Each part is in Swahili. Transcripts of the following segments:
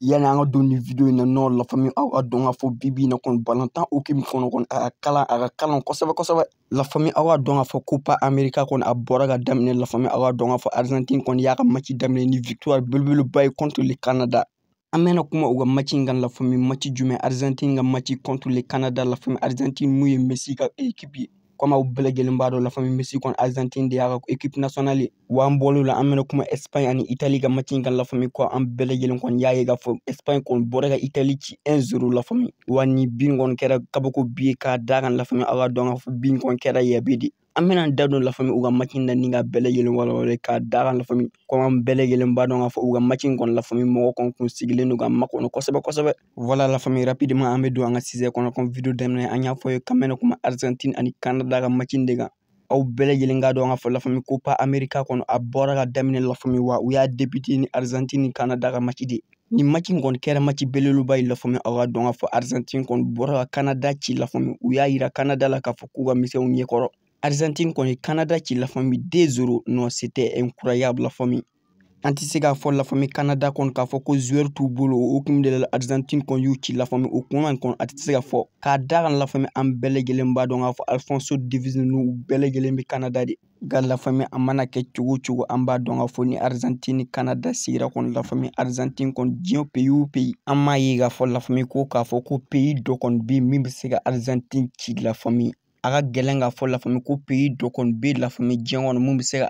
yani an ka don ni video in na n'o la faamuya aw ah, ka ah, dɔn k'a ah, fɔ bibi in na kɔni balontan hokumu kɔnɔ kɔni a ka kalan a ka kalan kosɛbɛ kosɛbɛ lafaamuya aw ka dɔn k'a fɔ copa america kɔni a bɔra ka daminɛ lafaamuya aw ka dɔn k'a fɔ argentine kɔni y'a ka match daminɛ ni victoire belebeleba ye contre le canada an mɛna kuma u ka match in kan lafaamuya match argentine ka match contre le canada lafaamuya argentine mun ye messi ka équipe komi aw bɛɛ lajɛlen b'a dɔn lafami misi kɔni azantini de y'a ka ekipe nasiyɔnali wan an la an bɛna kuma ɛsipaɲi ani itali ka match in kan lafami ko an bɛɛ lajɛlen kɔni y'a ye k'a fɔ ɛsipaɲi kɔni bɔra ka itali ci 1 zero lafami wa nin bin kɔni kɛra kabako bin ye k'a da kan lafami aw ka dɔn k'a fɔ bin kɔni kɛra yɛrɛ be de an bɛna an da don lafami u ka maci na ni ka bɛɛ lajɛlen walawala ka da kan lafami ko an bɛɛ lajɛlen b'a dɔn k'a fɔ u ka in kɔni lafami mɔgɔ kɔni kun sigilen don ka ma kɔnɔ kosɛbɛ kosɛbɛ wala lafami rapidement an bɛ don an ka sizɛ kɔnɔ kɔn video daminɛ an y'a fɔ ye kan mɛn kuma Argentine ani Canada ka maci de kan aw bɛɛ lajɛlen k'a dɔn k'a fɔ lafami kopa amerika kɔnɔ a bɔra ka daminɛ lafami wa u y'a debite ni Argentine ni Canada ka maci de ni maki kɔni kɛra maci belebeleba ye lafaamuya aw ka dɔn k'a fɔ argentine kɔni bɔra ka kanada ci lafaamu u y'a yira kanada la k'a fɔ k'u ka misɛnw ɲɛkɔrɔ Arizantini kɔni Canada ci lafami 2-0 non c'était incroyable lafami an tɛ se k'a fɔ lafami Canada kɔni k'a fɔ ko joueur t'u bolo o hukumu de la Argentine kɔni y'u ci lafami o kuma in kɔni a tɛ se ka fɔ k'a da kan lafami an bɛɛ lajɛlen b'a dɔn k'a fɔ Alphonso Davies ninnu bɛɛ lajɛlen bɛ Canada de nka lafami a mana kɛ cogo o cogo an b'a dɔn k'a fɔ ni Argentine ni Canada sigira kɔni lafami Argentine kɔni diɲɛ pays o pays an m'a ye k'a fɔ lafami ko k'a fɔ ko pays dɔ kɔni bɛ yen min bɛ se ka Argentine ci lafami a ka gɛlɛn k'a fɔ lafami ko dɔ kɔni be lafami diɲɛ kɔnɔ mun bɛ se ka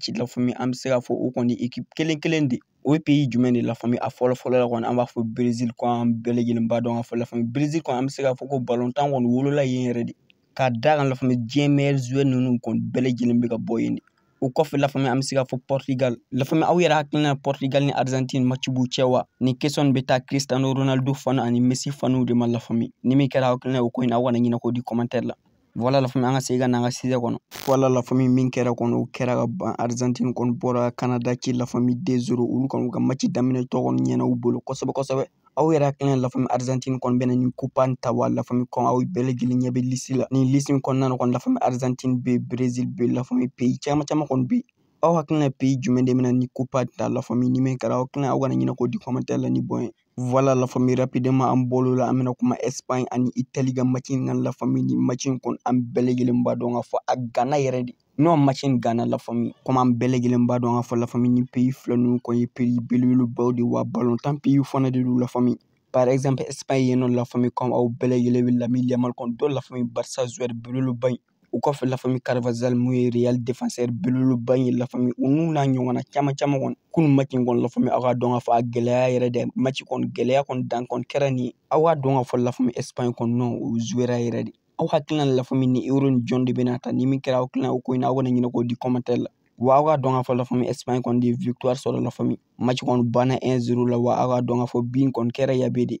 ci lafaamu an bɛ se k'a fɔ o kɔni kelen kelen de o ye jumɛn de lafaamu a fɔlɔ fɔlɔ la kɔni an b'a fɔ berezili ko an bɛɛ lajɛlen b'a dɔn ka fɔ lafami berezili kɔni an bɛ se k'a fɔ ko balontan kɔni wolola yen yɛrɛ de ka d'a kan lafaamu diɲɛ mɛn ninnu kɔni bɛɛ lajɛlen ka bɔ yen de o kɔfɛ lafaamuya an bɛ se k'a fɔ Portugal lafaamu aw yɛrɛ hakilina Portugal ni Argentine match b'u cɛ wa nin question bɛ taa Cristiano Ronaldo fanu ani Messi fanuw de ma lafaamu ni min kɛra hakilina o ko in aw kana ɲinɛ di commentaire la voilà la fɔmi an ka segin ka na an ka sijɛ kɔnɔ voilà la fɔmi min kɛra kɔni o kɛra ka ban arizantini kɔni bɔra kanada ci lafɔmi de zero olu kɔni ka maci daminɛ tɔ kɔni ɲɛna u bolo kosɛbɛ kosɛbɛ aw yɛrɛ hakilina lafami arizantini kɔni bɛna nin kupa n ta wa lafami kɔn aw bɛɛ ɲɛ bɛ lisi la nin lisi kɔnɔna na kɔni lafami arizantini be brezil be lafami peyi caman caman kɔni be aw hakilina pays jumɛn de bena ni kupa ta lafami ni min kɛra aw hakilina aw kana ɲina k'o di kɔmantɛr la ni bɔn ah ah ah ye Voilà, la famille rapidement an bolula la kuma Espagne ani Italie ka match in kan la famille ni match kon kɔni an bɛɛ lajɛlen b'a dɔn k'a fɔ a gana yeredi n'o match in gana la famille comme an bɛɛ lajɛlen b'a dɔn k'a fɔ la famille ni pays fila ninnu kɔni ye pays belebelebaw wa balontan pays fana de don la famille par exemple Espagne yen nɔ la famille comme aw bɛɛ lajɛlen bɛ Lamine Yamal kɔni dɔn la famille Barça joueur belebeleba in U kɔfɛ lafami karvazal mun ye real defenseur belebeleba in ye lafami u n'u n'a ɲɔgɔnna caman caman kɔni kunun match in lafami aw k'a dɔn k'a fɔ a gɛlɛya yɛrɛ dɛ match kɔni gɛlɛya kɔni dan kɔni kɛra nin aw k'a dɔn k'a fɔ lafami Espagne kɔni non o zuwera yɛrɛ de aw hakilina lafami ni Euro ni jɔn de bɛna ta ni min kɛra aw hakilina o ko aw kana ɲinɛ k'o di commentaire la wa aw k'a dɔn k'a fɔ lafami Espagne kɔni de ye victoire sɔrɔ lafami maci kɔni banna 1-0 la wa aw k'a dɔn k'a fɔ bin kɔni kɛra yabe de